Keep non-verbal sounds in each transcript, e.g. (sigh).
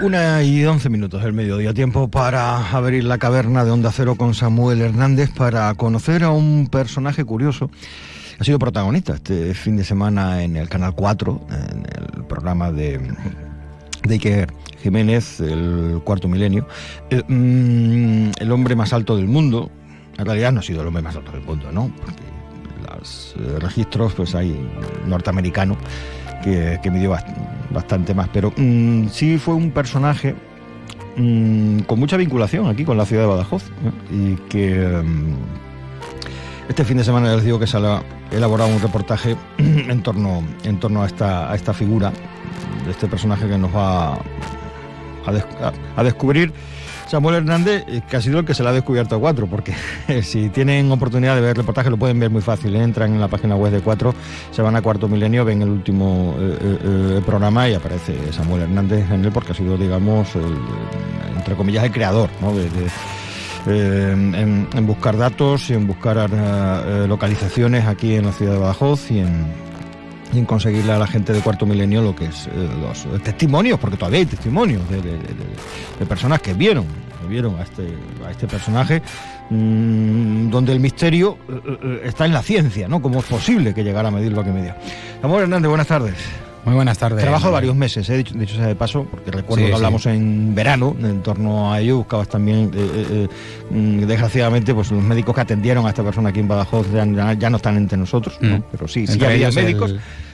Una y once minutos del mediodía, tiempo para abrir la caverna de Onda Cero con Samuel Hernández para conocer a un personaje curioso. Ha sido protagonista este fin de semana en el Canal 4, en el programa de, de Iker Jiménez, el cuarto milenio. Eh, mm, el, hombre más alto del mundo, en realidad no ha sido el hombre más alto del mundo, ¿no? Porque los eh, registros, pues hay norteamericano que, me dio bastante más. Pero mm, sí fue un personaje mm, con mucha vinculación aquí con la ciudad de Badajoz y que. Mm, este fin de semana les digo que se ha elaborado un reportaje (clears throat) en torno, en torno a, esta, esta figura, de este personaje que nos va a descubrir Samuel Hernández, eh, que ha sido el que se la ha descubierto a Cuatro, porque (laughs) si tienen oportunidad de ver el reportaje lo pueden ver muy fácil. Eh, entran en la página web de Cuatro, se van a Cuarto Milenio, ven el último eh, programa y aparece Samuel Hernández en él, porque ha sido, digamos, entre comillas, el creador ¿no? en, buscar datos y en buscar localizaciones aquí en la ciudad de Badajoz y en, sin conseguirle a la gente de cuarto milenio lo que es eh, los testimonios, porque todavía hay testimonios de, personas que vieron, vieron a este, a este personaje, mm, donde el misterio eh, eh, está en la ciencia, ¿no? ¿Cómo es posible que llegara a medir lo que medía? Amor Hernández, buenas tardes. Muy buenas tardes. Trabajo varios meses, he eh, dicho, sea de paso, porque recuerdo que hablamos en verano en torno a ello. Buscabas también, eh, eh, mm, desgraciadamente, pues los médicos que atendieron a esta persona aquí en Badajoz ya, no están entre nosotros, mm. pero sí, sí había médicos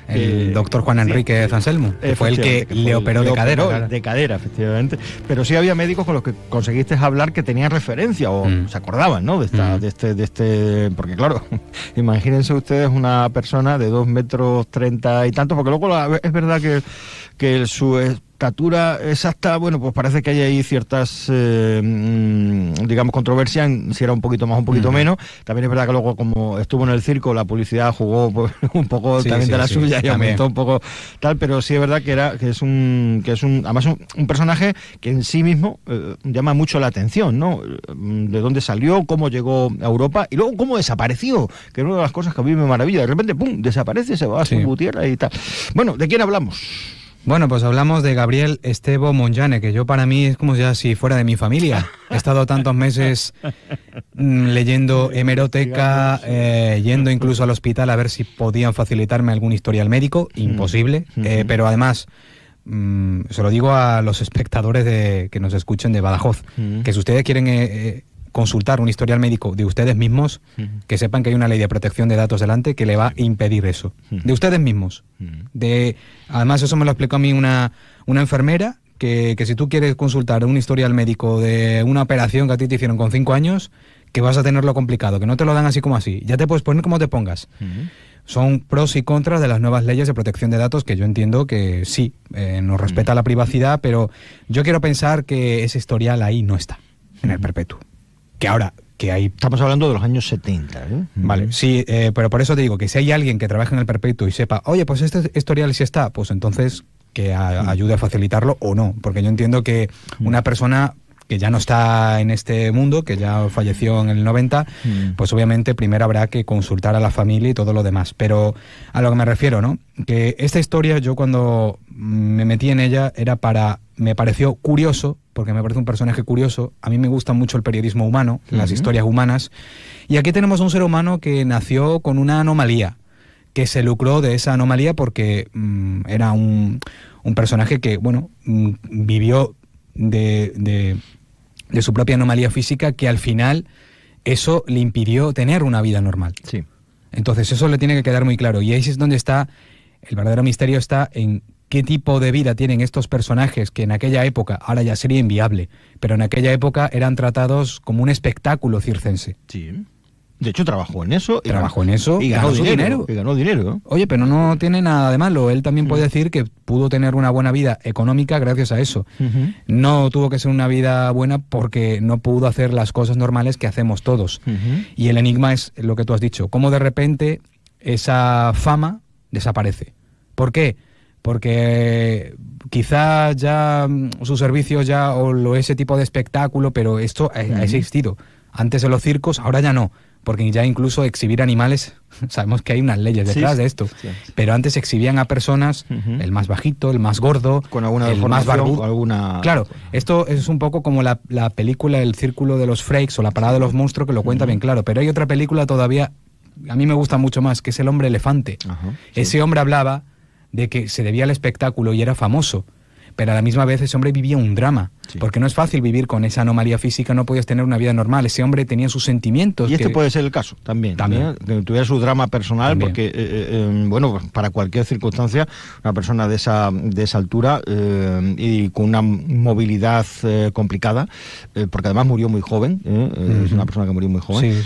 el eh, doctor Juan Enrique Anselmo, que fue el que, le operó de cadera. de cadera, efectivamente. Pero sí había médicos con los que conseguiste hablar que tenían referencia o mm. se acordaban, ¿no? De, esta, mm. de, este, de este. Porque, claro, (laughs) imagínense ustedes una persona de dos metros treinta y tanto, porque luego es verdad que, que el, su estatura exacta, bueno, pues parece que hay ahí ciertas, eh, mm, digamos, controversias, si era un poquito más, un poquito menos. También es verdad que luego, como estuvo en el circo, la publicidad jugó (laughs) pues, un poco también de la suya y aumentó un poco tal, pero sí es verdad que era que es un, que es un, además un, personaje que en sí mismo eh, llama mucho la atención, ¿no? Mm, de dónde salió, cómo llegó a Europa y luego cómo desapareció, que es una de las cosas que a mí me maravilla. De repente, ¡pum!, desaparece, se va a su Gutiérrez y tal. Bueno, ¿de quién hablamos? Bueno, pues hablamos de Gabriel Estebo Monjane, que yo para mí es como ya si fuera de mi familia. He estado tantos meses mm, leyendo hemeroteca, eh, yendo incluso al hospital a ver si podían facilitarme algún historial médico, imposible, eh, pero además... Mm, se lo digo a los espectadores de, que nos escuchen de Badajoz, que si ustedes quieren eh, consultar un historial médico de ustedes mismos, que sepan que hay una ley de protección de datos delante que le va a impedir eso. De ustedes mismos. de, además, eso me lo explicó a mí una, una enfermera, que, si tú quieres consultar un historial médico de una operación que a ti te hicieron con cinco años, que vas a tenerlo complicado, que no te lo dan así como así. Ya te puedes poner como te pongas son pros y contras de las nuevas leyes de protección de datos que yo entiendo que sí, eh, nos respeta la privacidad, pero yo quiero pensar que ese historial ahí no está, en el perpetuo. Y ahora que ahí estamos hablando de los años 70. ¿eh? Vale, sí, eh, pero por eso te digo que si hay alguien que trabaja en el perpetuo y sepa, oye, pues este historial sí está, pues entonces que ayude a facilitarlo o no, porque yo entiendo que una persona que ya no está en este mundo, que ya falleció en el 90, pues obviamente primero habrá que consultar a la familia y todo lo demás. Pero a lo que me refiero, ¿no? Que esta historia yo cuando me metí en ella era para me pareció curioso, porque me parece un personaje curioso. A mí me gusta mucho el periodismo humano, las historias humanas. Y aquí tenemos a un ser humano que nació con una anomalía, que se lucró de esa anomalía porque mm, era un, personaje que, bueno, mm, vivió de, de, su propia anomalía física que al final eso le impidió tener una vida normal. Sí. Entonces eso le tiene que quedar muy claro. Y ahí es donde está, el verdadero misterio está en qué tipo de vida tienen estos personajes que en aquella época, ahora ya sería inviable, pero en aquella época eran tratados como un espectáculo circense. Sí. De hecho, trabajó en eso. Y ganó, en eso y ganó, dinero, ganó dinero. Oye, pero no tiene nada de malo. Él también puede mm. decir que pudo tener una buena vida económica gracias a eso. No tuvo que ser una vida buena porque no pudo hacer las cosas normales que hacemos todos. Y el enigma es lo que tú has dicho. Cómo de repente esa fama desaparece. ¿Por qué? porque quizá ya mm, su servicio ya o lo, ese tipo de espectáculo, pero esto ha, existido. Antes de los circos, ahora ya no porque ya incluso exhibir animales, (laughs) sabemos que hay unas leyes detrás de esto, pero antes exhibían a personas, el más bajito, el más gordo, con el más barbudo. Alguna... Claro, esto es un poco como la, película El Círculo de los Freaks o La Parada de los Monstruos, que lo cuenta bien claro, pero hay otra película todavía, a mí me gusta mucho más, que es El Hombre Elefante. Ese hombre hablaba de que se debía al espectáculo y era famoso, pero a la misma vez ese hombre vivía un drama. Porque no es fácil vivir con esa anomalía física, no podías tener una vida normal. Ese hombre tenía sus sentimientos. Y este puede ser el caso también. También. ¿eh? Que tuviera su drama personal, porque, eh, eh, em, bueno, para cualquier circunstancia, una persona de esa, de esa altura y con una movilidad complicada, porque además murió muy joven, es una persona que murió muy joven.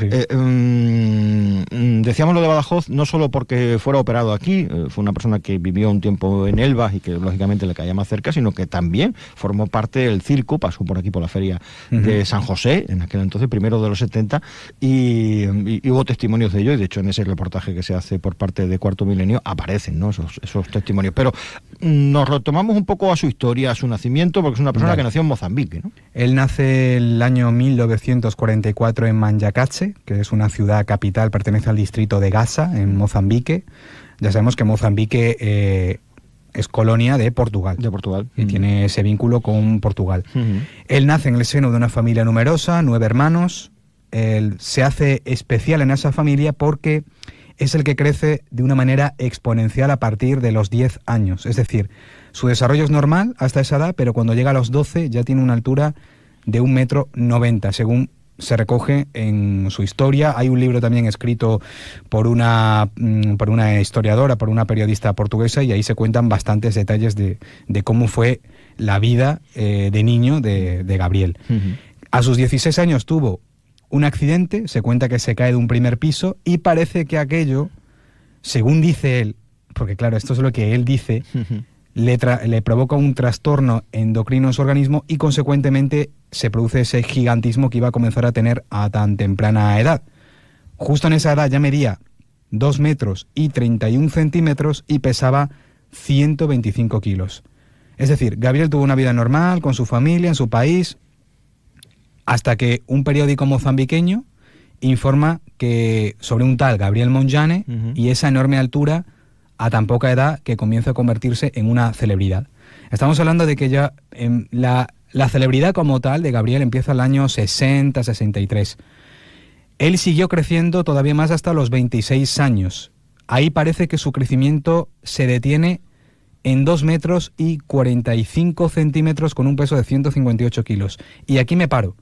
Em, decíamos lo de Badajoz, no solo porque fuera operado aquí, fue una persona que vivió un tiempo en Elba y que lógicamente le caía más cerca, sino que también formó parte del circo, pasó por aquí por la feria de San José, en aquel entonces, primero de los 70, y, hubo testimonios de ello, y de hecho en ese reportaje que se hace por parte de Cuarto Milenio aparecen esos, testimonios. Pero mm, nos retomamos un poco a su historia, a su nacimiento, porque es una persona que nació en Mozambique. Él nace el año 1944 en Manjacache, que es una ciudad capital, pertenece al distrito de Gaza, en Mozambique. Ya sabemos que Mozambique eh, es colonia de Portugal. De Portugal. Y mm. tiene ese vínculo con Portugal. Él nace en el seno de una familia numerosa, nueve hermanos. Él se hace especial en esa familia porque es el que crece de una manera exponencial a partir de los 10 años. Es decir, su desarrollo es normal hasta esa edad, pero cuando llega a los 12 ya tiene una altura de un metro noventa, según se recoge en su historia. Hay un libro también escrito por una, mm, por una historiadora, por una periodista portuguesa, y ahí se cuentan bastantes detalles de, de cómo fue la vida eh, de niño de, Gabriel. A sus 16 años tuvo un accidente, se cuenta que se cae de un primer piso y parece que aquello, según dice él, porque claro, esto es lo que él dice, le, le provoca un trastorno endocrino en su organismo y consecuentemente se produce ese gigantismo que iba a comenzar a tener a tan temprana edad. Justo en esa edad ya medía 2 metros y 31 centímetros y pesaba 125 kilos. Es decir, Gabriel tuvo una vida normal con su familia, en su país, hasta que un periódico mozambiqueño informa que sobre un tal Gabriel Monjane y esa enorme altura a tan poca edad que comienza a convertirse en una celebridad. Estamos hablando de que ya en la la celebridad como tal de Gabriel empieza el año 60-63. Él siguió creciendo todavía más hasta los 26 años. Ahí parece que su crecimiento se detiene en 2 metros y 45 centímetros con un peso de 158 kilos. Y aquí me paro,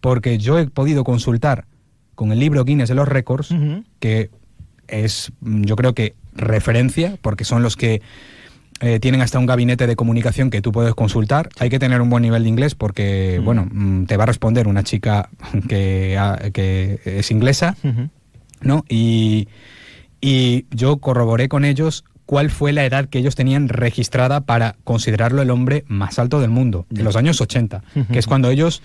porque yo he podido consultar con el libro Guinness de los récords, que es yo creo que referencia, porque son los que eh, tienen hasta un gabinete de comunicación que tú puedes consultar. Hay que tener un buen nivel de inglés porque, mm. bueno, mm, te va a responder una chica que, es inglesa, ¿no? Y, y yo corroboré con ellos cuál fue la edad que ellos tenían registrada para considerarlo el hombre más alto del mundo, en los años 80, que es cuando ellos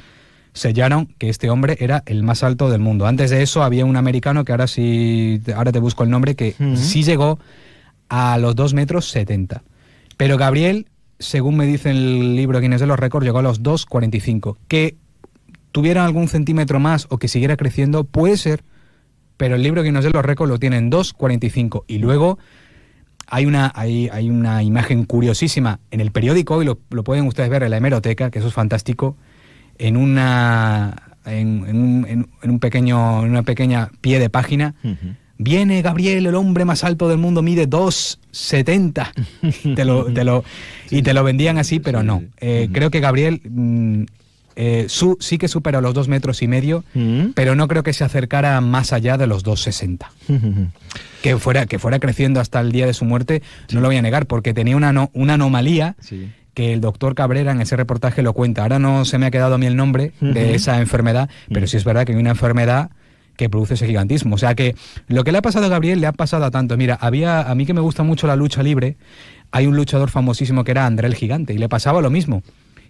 sellaron que este hombre era el más alto del mundo. Antes de eso había un americano que ahora sí, ahora te busco el nombre, que sí llegó a los 2 metros 70. Pero Gabriel, según me dice el libro Guinness de los Récords, llegó a los 2.45. Que tuviera algún centímetro más o que siguiera creciendo, puede ser, pero el libro Guinness de los Récords lo tiene en 2.45. Y luego hay una, hay, una imagen curiosísima en el periódico, y lo, pueden ustedes ver en la hemeroteca, que eso es fantástico, en una en, un, un, pequeño en una pequeña pie de página Viene Gabriel, el hombre más alto del mundo, mide 2,70. (laughs) te lo, te lo, y te lo vendían así, pero no. Eh, creo que Gabriel mm, eh, sí que superó los dos metros y medio, mm. pero no creo que se acercara más allá de los 2,60. (laughs) que, fuera, que fuera creciendo hasta el día de su muerte, no lo voy a negar, porque tenía una, una anomalía. que el doctor Cabrera en ese reportaje lo cuenta. Ahora no se me ha quedado a mí el nombre de esa enfermedad, pero mm. sí es verdad que hay una enfermedad que produce ese gigantismo. O sea que lo que le ha pasado a Gabriel le ha pasado a tanto. Mira, había a mí que me gusta mucho la lucha libre, hay un luchador famosísimo que era André el Gigante y le pasaba lo mismo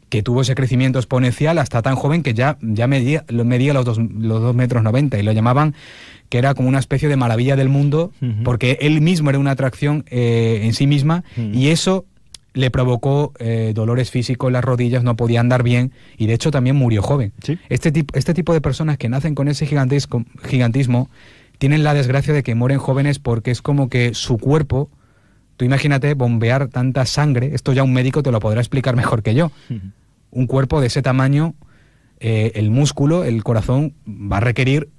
que tuvo ese crecimiento exponencial hasta tan joven que ya, ya medía, los, 2 los metros 90 y lo llamaban que era como una especie de maravilla del mundo, porque él mismo era una atracción eh, en sí misma, y eso le provocó eh, dolores físicos en las rodillas, no podía andar bien y de hecho también murió joven. Este, tipo, este tipo de personas que nacen con ese gigantismo, tienen la desgracia de que mueren jóvenes porque es como que su cuerpo, tú imagínate bombear tanta sangre, esto ya un médico te lo podrá explicar mejor que yo, un cuerpo de ese tamaño, eh, el músculo, el corazón va a requerir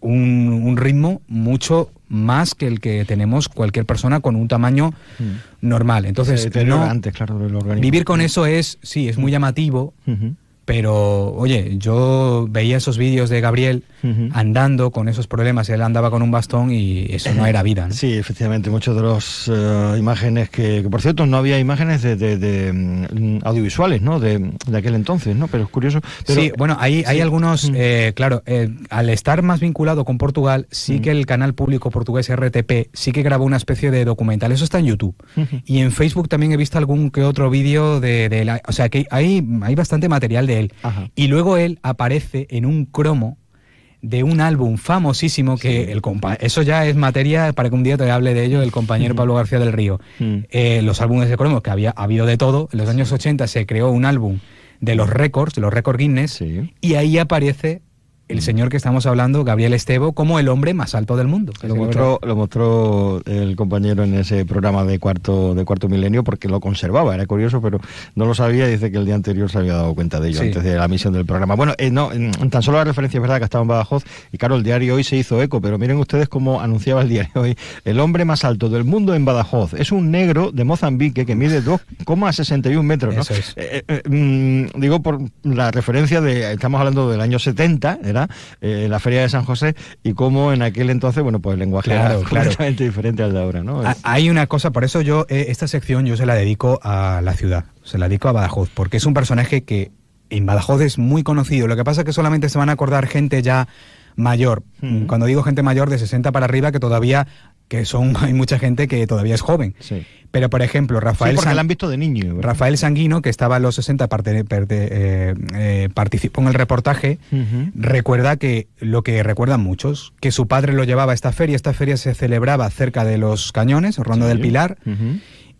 un, ritmo mucho más que el que tenemos cualquier persona con un tamaño mm. normal. Entonces, vivir con mm. eso es, sí, es muy llamativo pero oye, yo veía esos vídeos de Gabriel andando con esos problemas, él andaba con un bastón y eso no era vida. Sí, efectivamente, muchas de las eh, imágenes que, por cierto, no había imágenes de, mm, audiovisuales, ¿no? De, aquel entonces, ¿no? Pero es curioso. sí, bueno, hay, hay algunos, mm. eh, claro, eh, al estar más vinculado con Portugal, sí mm. que el canal público portugués RTP sí que grabó una especie de documental, eso está en YouTube. Y en Facebook también he visto algún que otro vídeo de, la... O sea, que hay, hay bastante material de y luego él aparece en un cromo de un álbum famosísimo que el compa eso ya es materia para que un día te hable de ello el compañero mm. Pablo García del Río. Mm. Eh, los álbumes de cromos que había habido de todo, en los años 80 se creó un álbum de los récords, de los récords Guinness, y ahí aparece el señor que estamos hablando, Gabriel Estebo, como el hombre más alto del mundo. Lo mostró, lo mostró el compañero en ese programa de cuarto, de cuarto milenio porque lo conservaba, era curioso, pero no lo sabía. Dice que el día anterior se había dado cuenta de ello, antes de la misión del programa. Bueno, eh, no, tan solo la referencia es verdad que estaba en Badajoz y claro, el diario hoy se hizo eco, pero miren ustedes cómo anunciaba el diario hoy. El hombre más alto del mundo en Badajoz es un negro de Mozambique que mide 2,61 metros. Eh, eh, mm, digo, por la referencia de, estamos hablando del año 70, era eh, la Feria de San José, y cómo en aquel entonces, bueno, pues el lenguaje era completamente diferente al de ahora, ¿no? Hay una cosa, por eso yo, eh, esta sección yo se la dedico a la ciudad, se la dedico a Badajoz, porque es un personaje que en Badajoz es muy conocido, lo que pasa es que solamente se van a acordar gente ya mayor. Cuando digo gente mayor de 60 para arriba, que todavía que son (laughs) hay mucha gente que todavía es joven. Pero por ejemplo, Rafael de niño. Rafael Sanguino, que estaba a los 60 eh, eh, participó en el reportaje, recuerda que lo que recuerdan muchos, que su padre lo llevaba a esta feria, esta feria se celebraba cerca de los cañones, Ronda del Pilar,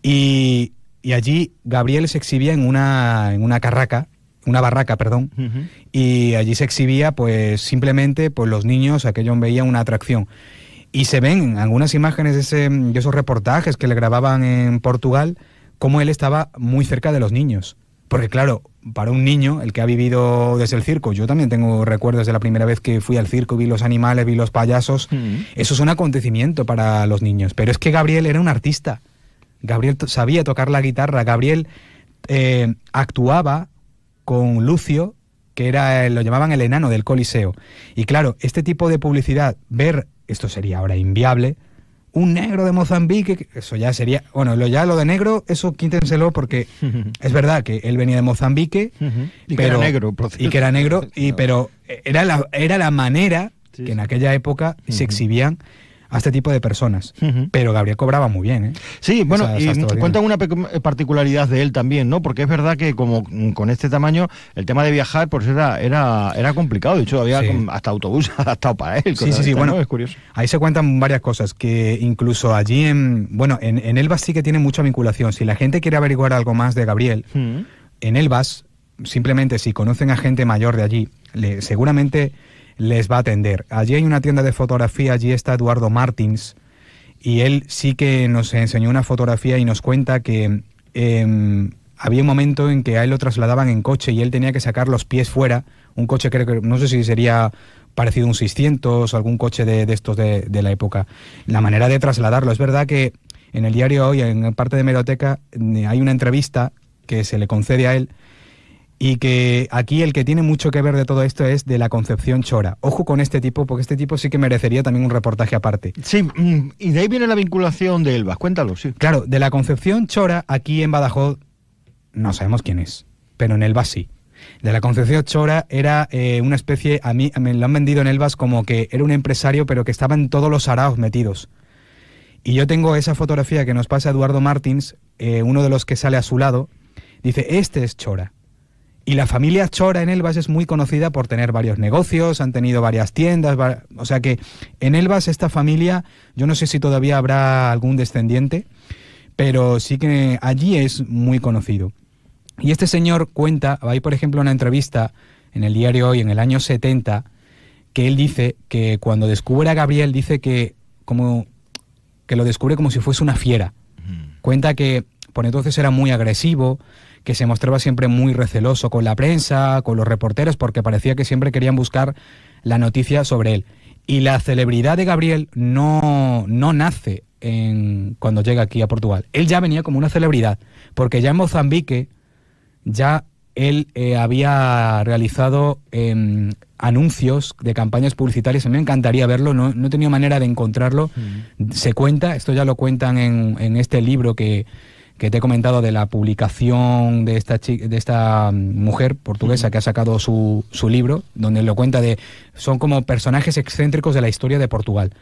y, allí Gabriel se exhibía en en una carraca una barraca, perdón, y allí se exhibía pues simplemente pues los niños, aquello veía una atracción. Y se ven algunas imágenes de, esos reportajes que le grababan en Portugal, cómo él estaba muy cerca de los niños. Porque claro, para un niño, el que ha vivido desde el circo, yo también tengo recuerdos de la primera vez que fui al circo, vi los animales, vi los payasos, eso es un acontecimiento para los niños. Pero es que Gabriel era un artista, Gabriel sabía tocar la guitarra, Gabriel eh, actuaba con Lucio, que era, lo llamaban el enano del Coliseo. Y claro, este tipo de publicidad, ver, esto sería ahora inviable, un negro de Mozambique, eso ya sería, bueno, lo, ya lo de negro, eso quítenselo porque (laughs) es verdad que él venía de Mozambique, y pero, que era negro, y que era negro, y, (laughs) pero era la, era la manera que en aquella época se exhibían a este tipo de personas. Pero Gabriel cobraba muy bien. ¿eh? Sí, bueno, y y cuentan una particularidad de él también, ¿no? Porque es verdad que como con este tamaño, el tema de viajar pues era, era, era complicado. De hecho, había hasta autobús (laughs) adaptado para él. Sí, sí, sí. Bueno, es curioso. Ahí se cuentan varias cosas que incluso allí en, bueno, en, Elbas sí que tiene mucha vinculación. Si la gente quiere averiguar algo más de Gabriel, en Elbas simplemente si conocen a gente mayor de allí, seguramente les va a atender. Allí hay una tienda de fotografía, allí está Eduardo Martins, y él sí que nos enseñó una fotografía y nos cuenta que em, había un momento en que a él lo trasladaban en coche y él tenía que sacar los pies fuera, un coche creo que no sé si sería parecido a un 600 o algún coche de, estos de, de, la época. La manera de trasladarlo, es verdad que en el diario hoy, en parte de Meroteca, eh, hay una entrevista que se le concede a él y que aquí el que tiene mucho que ver de todo esto es de la Concepción Chora. Ojo con este tipo, porque este tipo sí que merecería también un reportaje aparte. Sí, mm, y de ahí viene la vinculación de Elvas, cuéntalo, sí. Claro, de la Concepción Chora, aquí en Badajoz, no sabemos quién es, pero en Elvas sí. De la Concepción Chora era eh, una especie, a mí me lo han vendido en Elvas como que era un empresario, pero que estaba en todos los araos metidos. Y yo tengo esa fotografía que nos pasa Eduardo Martins, eh, uno de los que sale a su lado, dice, este es Chora. Y la familia Chora en Elbas es muy conocida por tener varios negocios, han tenido varias tiendas, o sea que en Elbas esta familia, yo no sé si todavía habrá algún descendiente, pero sí que allí es muy conocido. Y este señor cuenta, hay por ejemplo una entrevista en el diario Hoy en el año 70, que él dice que cuando descubre a Gabriel dice que como que lo descubre como si fuese una fiera. Cuenta que por entonces era muy agresivo, que se mostraba siempre muy receloso con la prensa, con los reporteros, porque parecía que siempre querían buscar la noticia sobre él. Y la celebridad de Gabriel no, nace en, cuando llega aquí a Portugal. Él ya venía como una celebridad, porque ya en Mozambique ya él eh, había realizado em, anuncios de campañas publicitarias. A mí me encantaría verlo, no, no he tenido manera de encontrarlo. Mm. Se cuenta, esto ya lo cuentan en, en este libro que, que te he comentado de la publicación de esta, de esta mujer portuguesa que ha sacado su, libro, donde lo cuenta de. Son como personajes excéntricos de la historia de Portugal.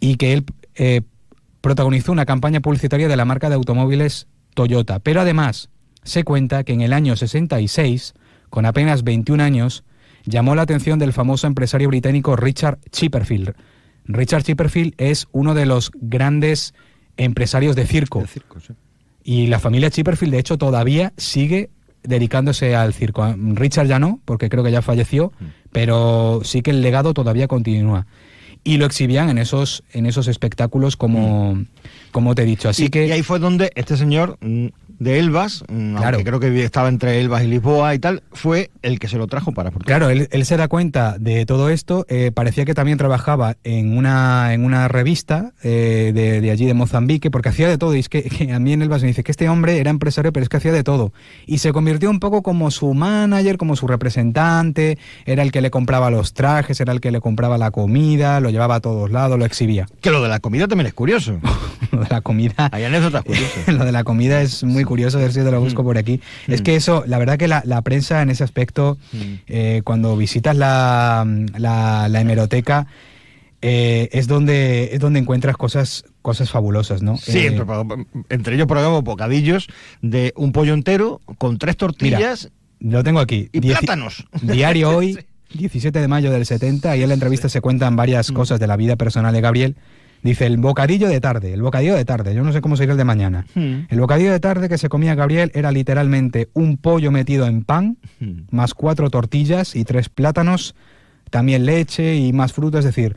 Y que él eh, protagonizó una campaña publicitaria de la marca de automóviles Toyota. Pero además, se cuenta que en el año 66, con apenas 21 años, llamó la atención del famoso empresario británico Richard Chipperfield. Richard Chipperfield es uno de los grandes empresarios de circo. Y la familia Chipperfield, de hecho, todavía sigue dedicándose al circo. Ah, Richard ya no, porque creo que ya falleció, mm. pero sí que el legado todavía continúa. Y lo exhibían en esos, en esos espectáculos, como, mm. como te he dicho. Así que... y ahí fue donde este señor mm, de Elvas, mm, claro. creo que estaba entre Elbas y Lisboa y tal, fue el que se lo trajo para Portugal. Claro, él, se da cuenta de todo esto, eh, parecía que también trabajaba en una, en una revista eh, de, allí de Mozambique, porque hacía de todo, y es que, (laughs) a mí en Elvas me dice que este hombre era empresario, pero es que hacía de todo, y se convirtió un poco como su manager, como su representante, era el que le compraba los trajes, era el que le compraba la comida, lo llevaba a todos lados, lo exhibía. Que lo de la comida también es curioso. (laughs) lo de la comida... Hay anécdotas (laughs) curiosas. lo de la comida es muy curioso, de ver si te lo busco por aquí. Es que eso, la verdad que la, prensa en ese aspecto, eh, cuando visitas la, la, hemeroteca, eh, es, donde, es donde encuentras cosas, cosas fabulosas, ¿no? Sí, eh, entre ellos, por ejemplo, bocadillos de un pollo entero con tres tortillas. lo tengo aquí. Y plátanos. (laughs) Diario hoy, 17 de mayo del 70, y en la entrevista se cuentan varias cosas de la vida personal de Gabriel Dice, el bocadillo de tarde, el bocadillo de tarde, yo no sé cómo sería el de mañana. Hmm. El bocadillo de tarde que se comía Gabriel era literalmente un pollo metido en pan, hmm. más cuatro tortillas y tres plátanos, también leche y más fruta, es decir,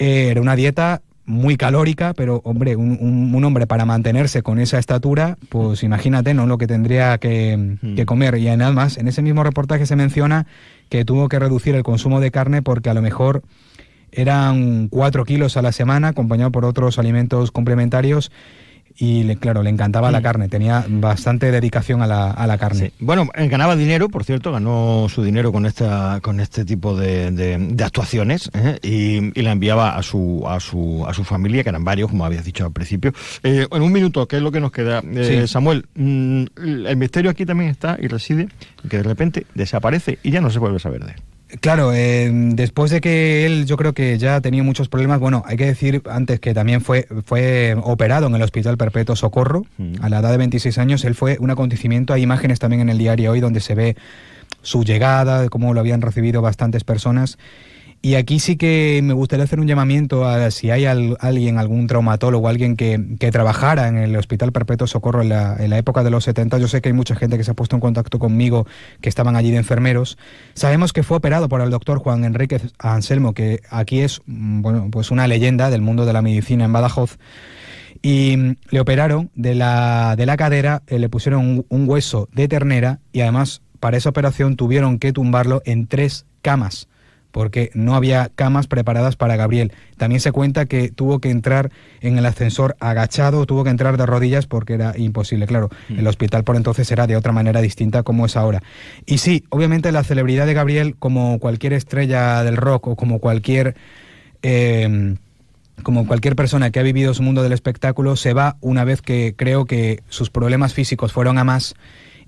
eh, era una dieta muy calórica, pero hombre, un, hombre para mantenerse con esa estatura, pues imagínate, ¿no? Lo que tendría que, hmm. que comer. Y además, en ese mismo reportaje se menciona que tuvo que reducir el consumo de carne porque a lo mejor eran 4 kilos a la semana, acompañado por otros alimentos complementarios. Y le, claro, le encantaba la mm. carne, tenía bastante dedicación a la, carne. Bueno, ganaba dinero, por cierto, ganó su dinero con esta con este tipo de, de, actuaciones ¿eh? y, la enviaba a su, a su a su familia, que eran varios, como habías dicho al principio. Eh, en un minuto, ¿qué es lo que nos queda? Eh, Samuel, mm, el misterio aquí también está y reside, que de repente desaparece y ya no se vuelve a saber de él. Claro, eh, después de que él yo creo que ya tenía muchos problemas, bueno, hay que decir antes que también fue, fue operado en el Hospital Perpetuo Socorro, mm. a la edad de 26 años, él fue un acontecimiento, hay imágenes también en el diario hoy donde se ve su llegada, cómo lo habían recibido bastantes personas y aquí sí que me gustaría hacer un llamamiento a si hay alguien, algún traumatólogo, alguien que, trabajara en el Hospital Perpetuo Socorro en la, época de los 70. Yo sé que hay mucha gente que se ha puesto en contacto conmigo que estaban allí de enfermeros. Sabemos que fue operado por el doctor Juan Enrique Anselmo, que aquí es mm, bueno, pues una leyenda del mundo de la medicina en Badajoz. Y mm, le operaron de la, de la cadera, eh, le pusieron un hueso de ternera y además para esa operación tuvieron que tumbarlo en tres camas porque no había camas preparadas para Gabriel. También se cuenta que tuvo que entrar en el ascensor agachado, tuvo que entrar de rodillas porque era imposible. Claro, mm. el hospital por entonces era de otra manera distinta como es ahora. Y sí, obviamente la celebridad de Gabriel, como cualquier estrella del rock o como cualquier... Em, como cualquier persona que ha vivido su mundo del espectáculo, se va una vez que creo que sus problemas físicos fueron a más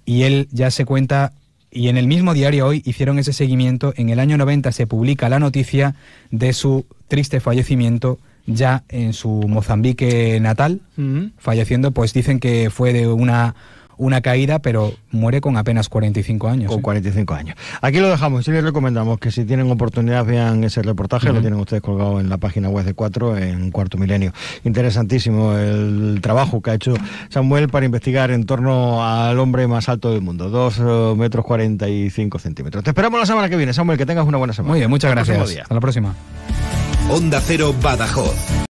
y él ya se cuenta y en el mismo diario hoy hicieron ese seguimiento. En el año 90 se publica la noticia de su triste fallecimiento ya en su Mozambique natal, falleciendo, pues dicen que fue de una una caída, pero muere con apenas 45 años. Con 45 ¿eh? años. Aquí lo dejamos. y les recomendamos que si tienen oportunidad vean ese reportaje. Lo tienen ustedes colgado en la página web de 4 en Cuarto Milenio. Interesantísimo el trabajo que ha hecho Samuel para investigar en torno al hombre más alto del mundo. 2 eh, metros 45 centímetros. Te esperamos la semana que viene, Samuel. Que tengas una buena semana. Muy bien, muchas gracias. Hasta la próxima. Onda Cero Badajoz.